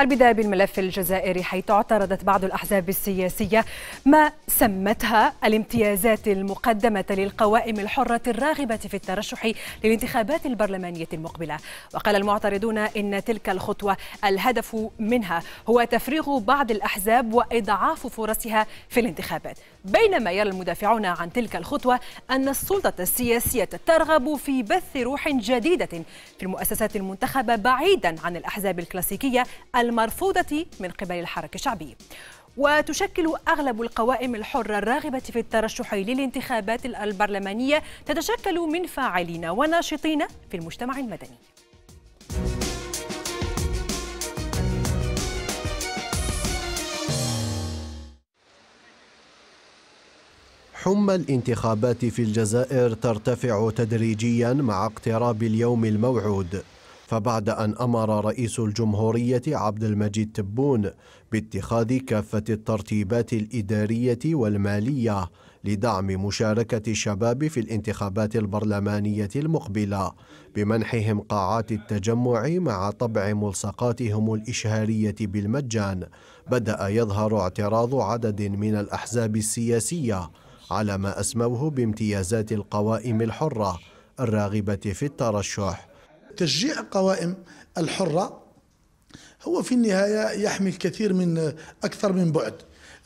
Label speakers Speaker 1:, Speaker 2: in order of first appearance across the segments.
Speaker 1: البداية بالملف الجزائري حيث اعترضت بعض الأحزاب السياسية ما سمتها الامتيازات المقدمة للقوائم الحرة الراغبة في الترشح للانتخابات البرلمانية المقبلة وقال المعترضون إن تلك الخطوة الهدف منها هو تفريغ بعض الأحزاب وإضعاف فرصها في الانتخابات بينما يرى المدافعون عن تلك الخطوة أن السلطة السياسية ترغب في بث روح جديدة في المؤسسات المنتخبة بعيدا عن الأحزاب الكلاسيكية المرفوضة من قبل الحركة الشعبية وتشكل أغلب القوائم الحرة الراغبة في الترشح للانتخابات البرلمانية تتشكل من فاعلين وناشطين في المجتمع المدني
Speaker 2: حمى الانتخابات في الجزائر ترتفع تدريجيا مع اقتراب اليوم الموعود فبعد أن أمر رئيس الجمهورية عبد المجيد تبون باتخاذ كافة الترتيبات الإدارية والمالية لدعم مشاركة الشباب في الانتخابات البرلمانية المقبلة بمنحهم قاعات التجمع مع طبع ملصقاتهم الإشهارية بالمجان بدأ يظهر اعتراض عدد من الأحزاب السياسية على ما أسموه بامتيازات القوائم الحرة الراغبة في الترشح
Speaker 3: تشجيع القوائم الحرة هو في النهاية يحمل كثير من أكثر من بعد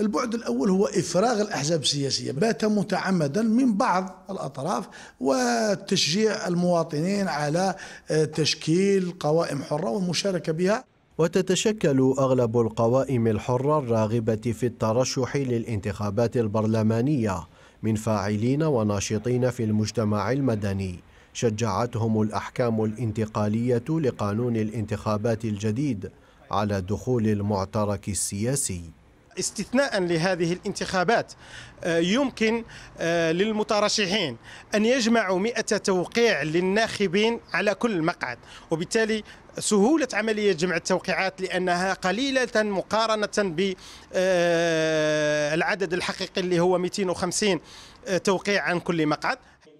Speaker 3: البعد الأول هو إفراغ الأحزاب السياسية بات متعمدا من بعض الأطراف وتشجيع المواطنين على آه، تشكيل قوائم حرة والمشاركة بها وتتشكل أغلب القوائم
Speaker 2: الحرة الراغبة في الترشح للانتخابات البرلمانية من فاعلين وناشطين في المجتمع المدني شجعتهم الأحكام الانتقالية لقانون الانتخابات الجديد على دخول المعترك السياسي استثناء لهذه الانتخابات آه، يمكن آه، للمترشحين أن يجمعوا 100 توقيع للناخبين على كل مقعد وبالتالي سهولة عملية جمع التوقيعات لأنها قليلة مقارنة بالعدد آه، الحقيقي اللي هو 250 توقيع عن كل مقعد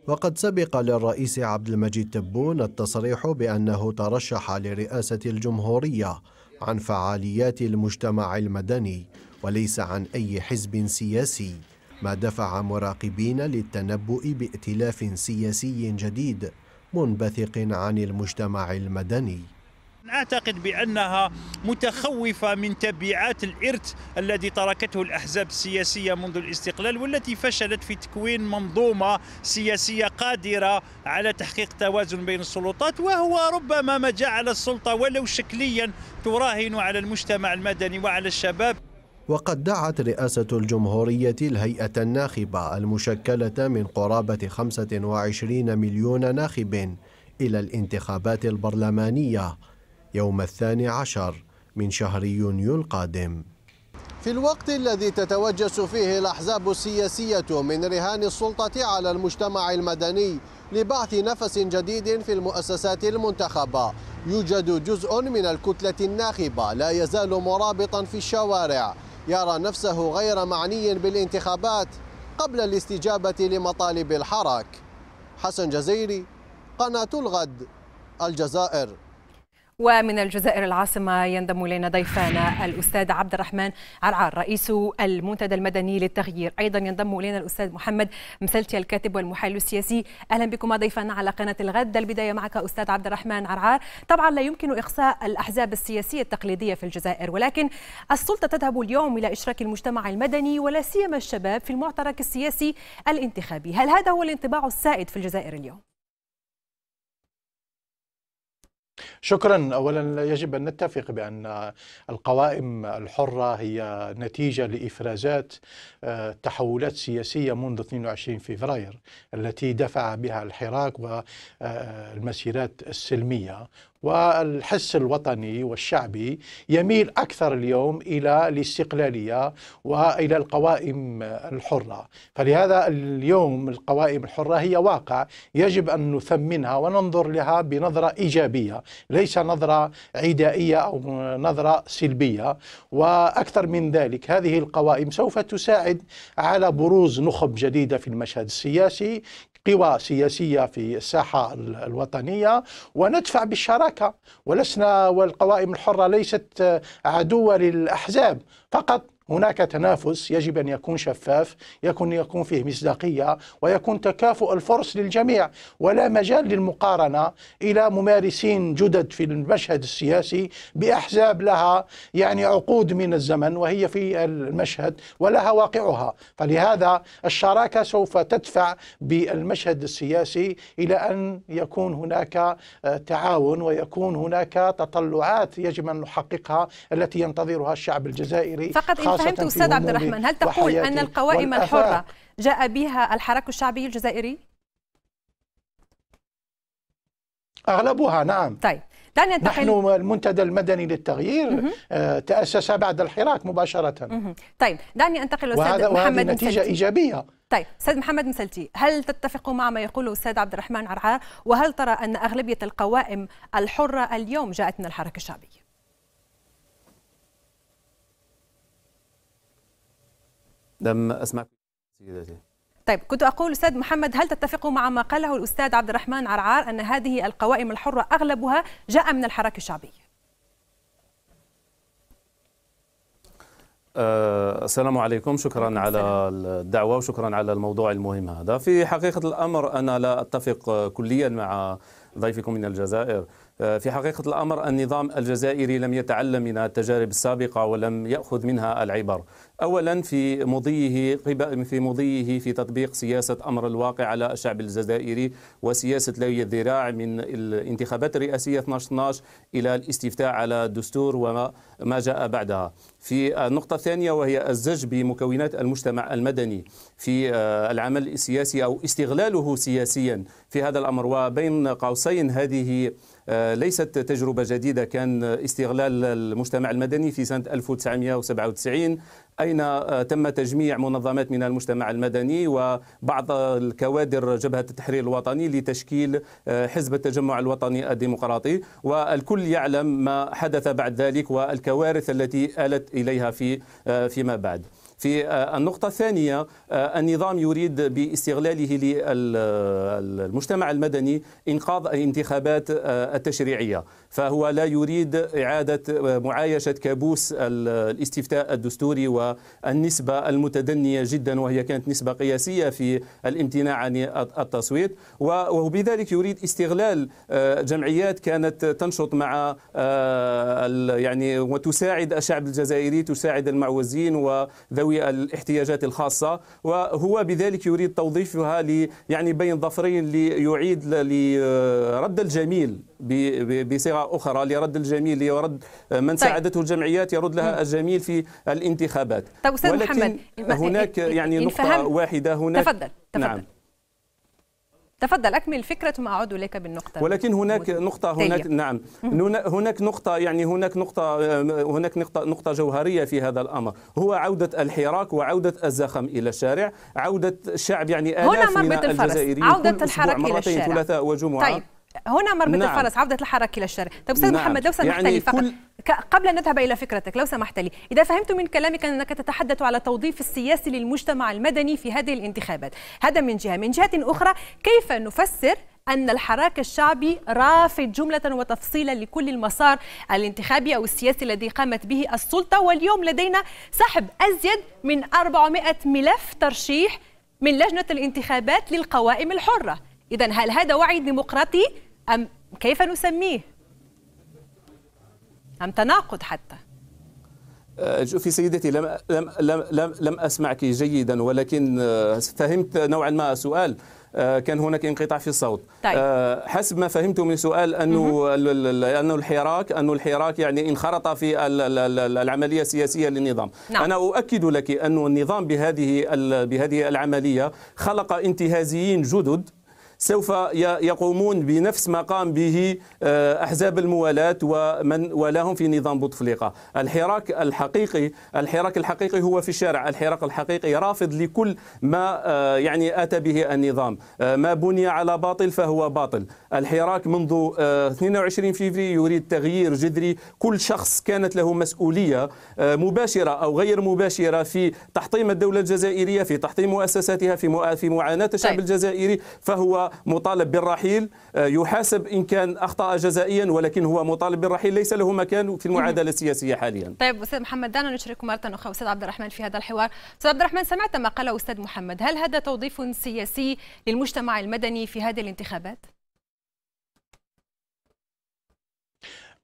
Speaker 2: وقد سبق للرئيس عبد المجيد تبون التصريح بأنه ترشح لرئاسة الجمهورية عن فعاليات المجتمع المدني وليس عن أي حزب سياسي ما دفع مراقبين للتنبؤ بائتلاف سياسي جديد منبثق عن المجتمع المدني
Speaker 1: نعتقد بأنها متخوفة من تبعات الإرث الذي تركته الأحزاب السياسية منذ الاستقلال والتي فشلت في تكوين منظومة سياسية قادرة على تحقيق توازن بين السلطات وهو ربما ما جعل السلطة ولو شكليا تراهن على المجتمع المدني وعلى الشباب
Speaker 2: وقد دعت رئاسة الجمهورية الهيئة الناخبة المشكلة من قرابة 25 مليون ناخب إلى الانتخابات البرلمانية يوم الثاني عشر من شهر يونيو القادم في الوقت الذي تتوجس فيه الأحزاب السياسية من رهان السلطة على المجتمع المدني لبعث نفس جديد في المؤسسات المنتخبة يوجد جزء من الكتلة الناخبة لا يزال مرابطا في الشوارع يرى نفسه غير معني بالانتخابات قبل الاستجابة لمطالب الحراك حسن جزيري قناة الغد الجزائر
Speaker 1: ومن الجزائر العاصمة ينضم إلينا ضيفانا الأستاذ عبد الرحمن عرعار رئيس المنتدى المدني للتغيير أيضا ينضم إلينا الأستاذ محمد مسلتي الكاتب والمحلل السياسي أهلا بكم ضيفنا على قناة الغد البداية معك أستاذ عبد الرحمن عرعار طبعا لا يمكن إقصاء الأحزاب السياسية التقليدية في الجزائر ولكن السلطة تذهب اليوم إلى إشراك المجتمع المدني ولا سيما الشباب في المعترك السياسي الانتخابي هل هذا هو الانطباع السائد في الجزائر اليوم؟
Speaker 3: شكرا اولا يجب ان نتفق بان القوائم الحره هي نتيجه لافرازات آه، تحولات سياسيه منذ 22 فبراير التي دفع بها الحراك والمسيرات السلميه والحس الوطني والشعبي يميل اكثر اليوم الى الاستقلاليه والى القوائم الحره، فلهذا اليوم القوائم الحره هي واقع يجب ان نثمنها وننظر لها بنظره ايجابيه، ليس نظره عدائيه او نظره سلبيه، واكثر من ذلك هذه القوائم سوف تساعد على بروز نخب جديده في المشهد السياسي قوى سياسية في الساحة الوطنية وندفع بالشراكة ولسنا والقوائم الحرة ليست عدوة للأحزاب فقط هناك تنافس يجب أن يكون شفاف يكون يكون فيه مصداقية ويكون تكافؤ الفرص للجميع ولا مجال للمقارنة إلى ممارسين جدد في المشهد السياسي بأحزاب لها يعني عقود من الزمن وهي في المشهد ولها واقعها فلهذا الشراكة سوف تدفع بالمشهد السياسي إلى أن يكون هناك آه، تعاون ويكون هناك تطلعات يجب أن نحققها التي ينتظرها الشعب الجزائري فقط فهمت استاذ عبد الرحمن هل تقول ان القوائم الحره
Speaker 1: جاء بها الحراك الشعبي الجزائري
Speaker 3: اغلبها نعم طيب نحن نحن المنتدى المدني للتغيير مه. آه، تأسس بعد الحراك مباشرة
Speaker 1: مه. طيب دعني أنتقل وهذا محمد نتيجة مسلتي. إيجابية طيب أستاذ محمد مسلتي هل تتفق مع ما يقوله الأستاذ عبد الرحمن عرعار وهل ترى أن أغلبية القوائم الحرة اليوم جاءت من الحراك الشعبي؟
Speaker 4: لم أسمعك سيدتي
Speaker 1: طيب كنت أقول أستاذ محمد هل تتفق مع ما قاله الأستاذ عبد الرحمن عرعار أن هذه القوائم الحرة أغلبها جاء من الحراك الشعبي
Speaker 4: آه، السلام عليكم شكرا على الدعوة وشكرا على الموضوع المهم هذا في حقيقة الأمر أنا لا أتفق كليا مع ضيفكم من الجزائر آه، في حقيقة الأمر النظام الجزائري لم يتعلم من التجارب السابقة ولم يأخذ منها العبر أولا في مضيه في مضيه في تطبيق سياسة أمر الواقع على الشعب الجزائري وسياسة لوي الذراع من الانتخابات الرئاسية 12 إلى الاستفتاء على الدستور وما جاء بعدها في النقطة الثانية وهي الزج بمكونات المجتمع المدني في آه، العمل السياسي أو استغلاله سياسيا في هذا الأمر وبين قوسين هذه آه، ليست تجربة جديدة كان استغلال المجتمع المدني في سنة 1997 أين آه، تم تجميع منظمات من المجتمع المدني وبعض الكوادر جبهة التحرير الوطني لتشكيل آه، حزب التجمع الوطني الديمقراطي والكل يعلم ما حدث بعد ذلك والكوارث التي آلت إليها في آه، فيما بعد في النقطة الثانية النظام يريد باستغلاله للمجتمع المدني إنقاذ الانتخابات التشريعية فهو لا يريد إعادة معايشة كابوس الاستفتاء الدستوري و النسبة المتدنية جدا وهي كانت نسبة قياسية في الامتناع عن التصويت وبذلك يريد استغلال آه، جمعيات كانت تنشط مع آه، يعني وتساعد الشعب الجزائري تساعد المعوزين وذوي الاحتياجات الخاصة وهو بذلك يريد توظيفها يعني بين ظفرين ليعيد لرد الجميل بصيغه اخرى لرد الجميل لرد من طيب. ساعدته الجمعيات يرد لها الجميل في الانتخابات طيب استاذ محمد
Speaker 1: هناك يعني نقطه
Speaker 4: واحده هناك تفضل تفضل نعم
Speaker 1: تفضل اكمل الفكره ثم اعود اليك بالنقطه ولكن
Speaker 4: هناك نقطه هناك تالية. نعم هناك نقطه يعني هناك نقطه آه، هناك نقطه نقطه جوهريه في هذا الامر هو عوده الحراك وعوده الزخم الى الشارع عوده الشعب يعني الاف هنا مربط الفرس عوده الحراك الى الشارع ثلاثاء وجمعه طيب
Speaker 1: هنا مربة نعم. الفرس عودة الحركة إلى الشارع طب أستاذ نعم. محمد لو سمحت يعني لي فقط كل... قبل أن نذهب إلى فكرتك لو سمحت لي إذا فهمت من كلامك أنك تتحدث على توظيف السياسي للمجتمع المدني في هذه الانتخابات هذا من جهة من جهة أخرى كيف نفسر أن الحراك الشعبي رافض جملة وتفصيلا لكل المسار الانتخابي أو السياسي الذي قامت به السلطة واليوم لدينا سحب أزيد من 400 ملف ترشيح من لجنة الانتخابات للقوائم الحرة إذا هل هذا وعي ديمقراطي أم كيف نسميه؟ أم تناقض حتى؟
Speaker 4: آه، في سيدتي لم لم لم لم, لم اسمعك جيدا ولكن آه، فهمت نوعا ما السؤال آه، كان هناك انقطاع في الصوت طيب. حسب ما فهمت من سؤال انه انه الحراك انه الحراك يعني انخرط في العمليه السياسيه للنظام نعم. انا اؤكد لك انه النظام بهذه بهذه العمليه خلق انتهازيين جدد سوف يقومون بنفس ما قام به آه، احزاب الموالاه ومن ولاهم في نظام بوتفليقه الحراك الحقيقي الحراك الحقيقي هو في الشارع الحراك الحقيقي رافض لكل ما آه، يعني اتى به النظام آه، ما بني على باطل فهو باطل الحراك منذ 22 فيفري يريد تغيير جذري كل شخص كانت له مسؤوليه مباشره او غير مباشره في تحطيم الدوله الجزائريه في تحطيم مؤسساتها في معاناه الشعب طيب. الجزائري فهو مطالب بالرحيل آه، يحاسب إن كان أخطأ جزائيا ولكن هو مطالب بالرحيل ليس له مكان في المعادلة السياسية حاليا
Speaker 1: طيب أستاذ محمد دعنا نشرك مرة أخرى أستاذ عبد الرحمن في هذا الحوار أستاذ عبد الرحمن سمعت ما قاله أستاذ محمد هل هذا توظيف سياسي للمجتمع المدني في هذه الانتخابات؟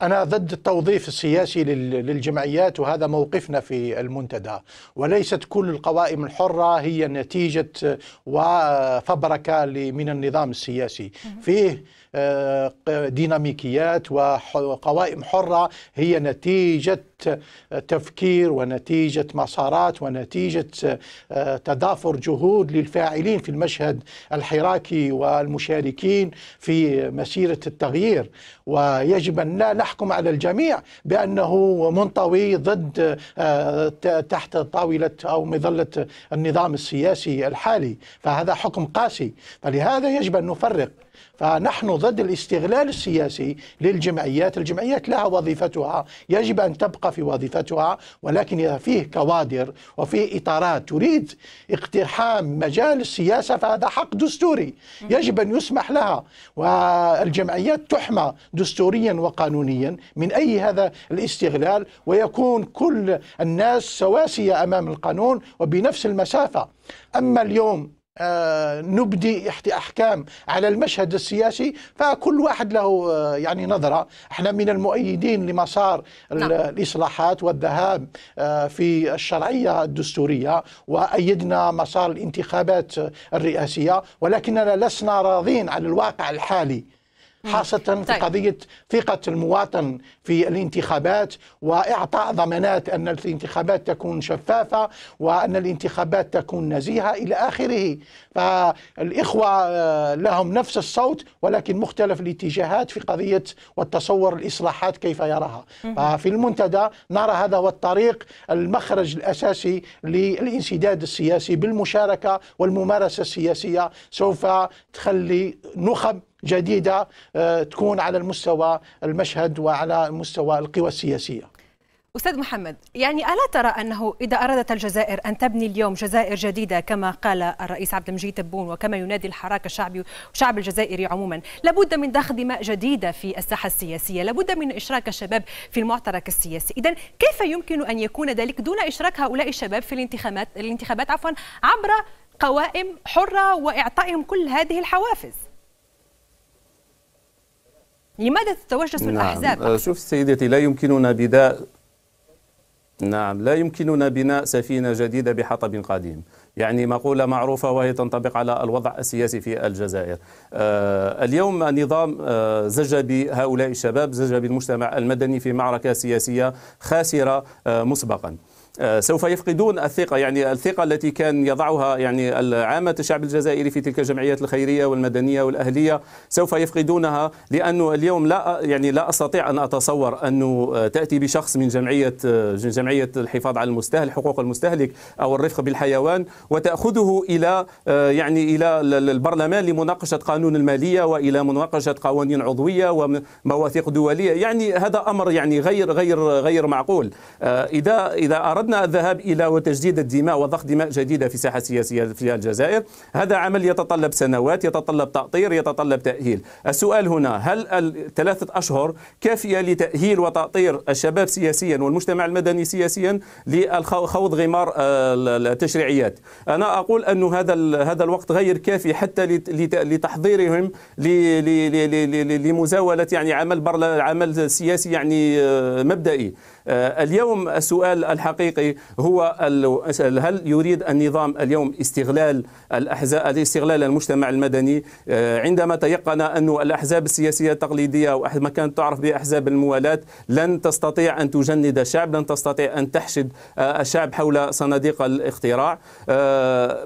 Speaker 3: أنا ضد التوظيف السياسي للجمعيات وهذا موقفنا في المنتدى وليست كل القوائم الحرة هي نتيجة وفبركة من النظام السياسي فيه آه، ديناميكيات وقوائم حرة هي نتيجة تفكير ونتيجة مسارات ونتيجة آه، تضافر جهود للفاعلين في المشهد الحراكي والمشاركين في مسيرة التغيير ويجب أن لا نحكم على الجميع بأنه منطوي ضد آه، تحت طاولة أو مظلة النظام السياسي الحالي فهذا حكم قاسي فلهذا يجب أن نفرق فنحن ضد الاستغلال السياسي للجمعيات الجمعيات لها وظيفتها يجب أن تبقى تبقى في وظيفتها ولكن إذا فيه كوادر وفيه إطارات تريد اقتحام مجال السياسة فهذا حق دستوري يجب أن يسمح لها والجمعيات تحمى دستوريا وقانونيا من أي هذا الاستغلال ويكون كل الناس سواسية أمام القانون وبنفس المسافة أما اليوم آه، نبدي احكام على المشهد السياسي فكل واحد له آه، يعني نظره احنا من المؤيدين لمسار نعم. الاصلاحات والذهاب آه، في الشرعيه الدستوريه وايدنا مسار الانتخابات الرئاسيه ولكننا لسنا راضين عن الواقع الحالي خاصة طيب. في قضية ثقة المواطن في الانتخابات وإعطاء ضمانات أن الانتخابات تكون شفافة وأن الانتخابات تكون نزيهة إلى آخره فالإخوة آه، لهم نفس الصوت ولكن مختلف الاتجاهات في قضية والتصور الإصلاحات كيف يراها ففي المنتدى نرى هذا هو الطريق المخرج الأساسي للانسداد السياسي بالمشاركة والممارسة السياسية سوف تخلي نخب جديدة آه، تكون على المستوى المشهد وعلى مستوى القوى السياسية
Speaker 1: أستاذ محمد يعني ألا ترى أنه إذا أرادت الجزائر أن تبني اليوم جزائر جديدة كما قال الرئيس عبد المجيد تبون وكما ينادي الحراك الشعبي والشعب الجزائري عموما لابد من ضخ دماء جديدة في الساحة السياسية لابد من إشراك الشباب في المعترك السياسي إذا كيف يمكن أن يكون ذلك دون إشراك هؤلاء الشباب في الانتخابات الانتخابات عفوا عبر قوائم حرة وإعطائهم كل هذه الحوافز لماذا تتوجس نعم. الأحزاب؟ آه،
Speaker 4: شوف سيدتي لا يمكننا بداء نعم لا يمكننا بناء سفينة جديدة بحطب قديم يعني مقولة معروفة وهي تنطبق على الوضع السياسي في الجزائر آه اليوم نظام آه زج بهؤلاء الشباب زج بالمجتمع المدني في معركة سياسية خاسرة آه مسبقاً آه، سوف يفقدون الثقة يعني الثقة التي كان يضعها يعني عامة الشعب الجزائري في تلك الجمعيات الخيرية والمدنية والأهلية سوف يفقدونها لأنه اليوم لا يعني لا أستطيع أن أتصور أنه آه، تأتي بشخص من جمعية آه، جمعية الحفاظ على المستهلك حقوق المستهلك أو الرفق بالحيوان وتأخذه إلى يعني إلى البرلمان لمناقشة قانون المالية وإلى مناقشة قوانين عضوية ومواثيق دولية يعني هذا أمر يعني غير غير غير معقول إذا إذا أردنا أردنا الذهاب إلى وتجديد الدماء وضخ دماء جديدة في ساحة سياسية في الجزائر هذا عمل يتطلب سنوات يتطلب تأطير يتطلب تأهيل السؤال هنا هل الثلاثة أشهر كافية لتأهيل وتأطير الشباب سياسيا والمجتمع المدني سياسيا لخوض غمار التشريعيات أنا أقول أن هذا هذا الوقت غير كافي حتى لتحضيرهم لمزاولة يعني عمل عمل سياسي يعني مبدئي آه، اليوم السؤال الحقيقي هو هل يريد النظام اليوم استغلال الاحزاب استغلال المجتمع المدني آه، عندما تيقن أن الاحزاب السياسيه التقليديه او ما كانت تعرف باحزاب الموالاه لن تستطيع ان تجند الشعب، لن تستطيع ان تحشد آه، الشعب حول صناديق الاختراع.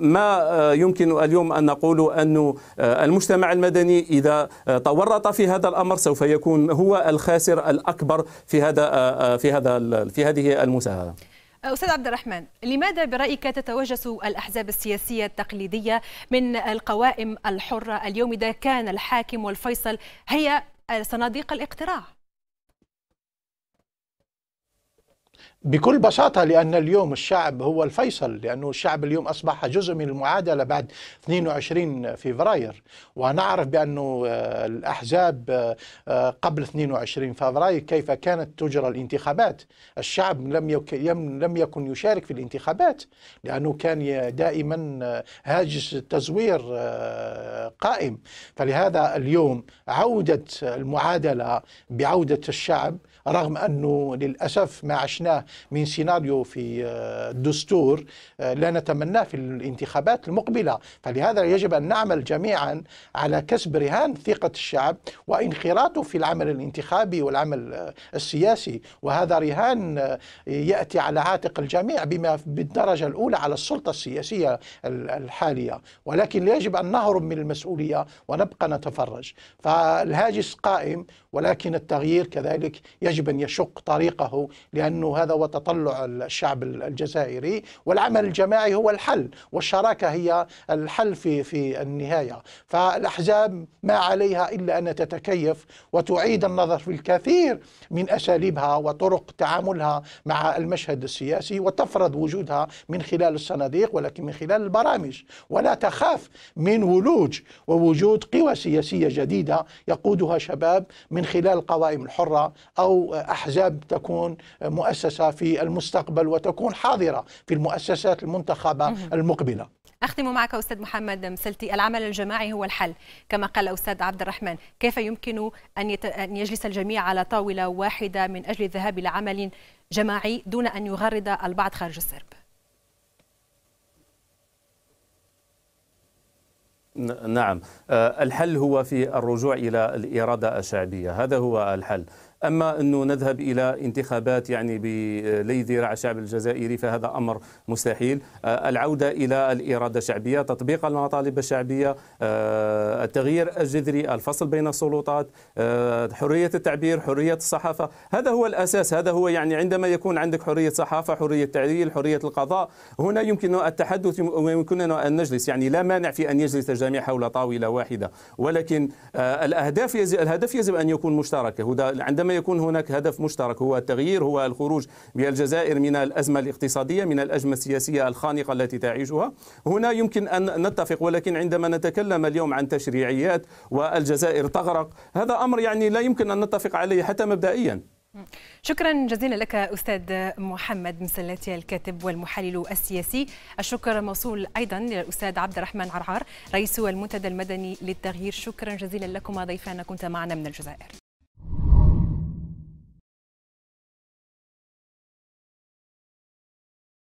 Speaker 4: ما يمكن اليوم ان نقول أن المجتمع المدني اذا تورط في هذا الامر سوف يكون هو الخاسر الاكبر في هذا في هذا هذا في هذه المساهمه
Speaker 1: أستاذ عبد الرحمن لماذا برأيك تتوجس الأحزاب السياسية التقليدية من القوائم الحرة اليوم إذا كان الحاكم والفيصل هي صناديق الاقتراع
Speaker 3: بكل بساطة لأن اليوم الشعب هو الفيصل لأنه الشعب اليوم أصبح جزء من المعادلة بعد 22 فبراير ونعرف بأنه آه، الأحزاب آه، آه، قبل 22 فبراير كيف كانت تجرى الانتخابات الشعب لم لم يكن يشارك في الانتخابات لأنه كان دائما هاجس التزوير قائم فلهذا اليوم عودة المعادلة بعودة الشعب رغم أنه للأسف ما عشناه من سيناريو في آه، الدستور آه، لا نتمناه في الانتخابات المقبلة فلهذا يجب أن نعمل جميعا على كسب رهان ثقة الشعب وانخراطه في العمل الانتخابي والعمل آه، السياسي وهذا رهان يأتي على عاتق الجميع بما بالدرجة الأولى على السلطة السياسية الحالية ولكن يجب أن نهرب من المسؤولية ونبقى نتفرج فالهاجس قائم ولكن التغيير كذلك يجب يجب أن يشق طريقه لأنه هذا هو تطلع الشعب الجزائري والعمل الجماعي هو الحل والشراكة هي الحل في, في النهاية فالأحزاب ما عليها إلا أن تتكيف وتعيد النظر في الكثير من أساليبها وطرق تعاملها مع المشهد السياسي وتفرض وجودها من خلال الصناديق ولكن من خلال البرامج ولا تخاف من ولوج ووجود قوى سياسية جديدة يقودها شباب من خلال القوائم الحرة أو أو أحزاب تكون مؤسسة في المستقبل وتكون حاضرة في المؤسسات المنتخبة المقبلة
Speaker 1: أختم معك أستاذ محمد مسلتي العمل الجماعي هو الحل كما قال أستاذ عبد الرحمن كيف يمكن أن, أن يجلس الجميع على طاولة واحدة من أجل الذهاب إلى عمل جماعي دون أن يغرد البعض خارج السرب
Speaker 4: نعم آه، الحل هو في الرجوع إلى الإرادة الشعبية هذا هو الحل أما أنه نذهب إلى انتخابات يعني بلي ذراع الشعب الجزائري فهذا أمر مستحيل آه، العودة إلى الإرادة الشعبية تطبيق المطالب الشعبية آه، التغيير الجذري الفصل بين السلطات آه، حرية التعبير حرية الصحافة هذا هو الأساس هذا هو يعني عندما يكون عندك حرية صحافة حرية تعديل حرية القضاء هنا يمكن التحدث ويمكننا أن نجلس يعني لا مانع في أن يجلس الجميع حول طاولة واحدة ولكن الأهداف يجب الهدف يجب أن يكون مشترك عندما عندما يكون هناك هدف مشترك هو التغيير هو الخروج بالجزائر من الأزمة الاقتصادية من الأزمة السياسية الخانقة التي تعيشها هنا يمكن أن نتفق ولكن عندما نتكلم اليوم عن تشريعيات والجزائر تغرق هذا أمر يعني لا يمكن أن نتفق عليه حتى مبدئيا
Speaker 1: شكرا جزيلا لك استاذ محمد مسلاتي الكاتب والمحلل السياسي الشكر موصول ايضا للاستاذ عبد الرحمن عرعار رئيس المنتدى المدني للتغيير شكرا جزيلا لكما ضيفنا كنت معنا من الجزائر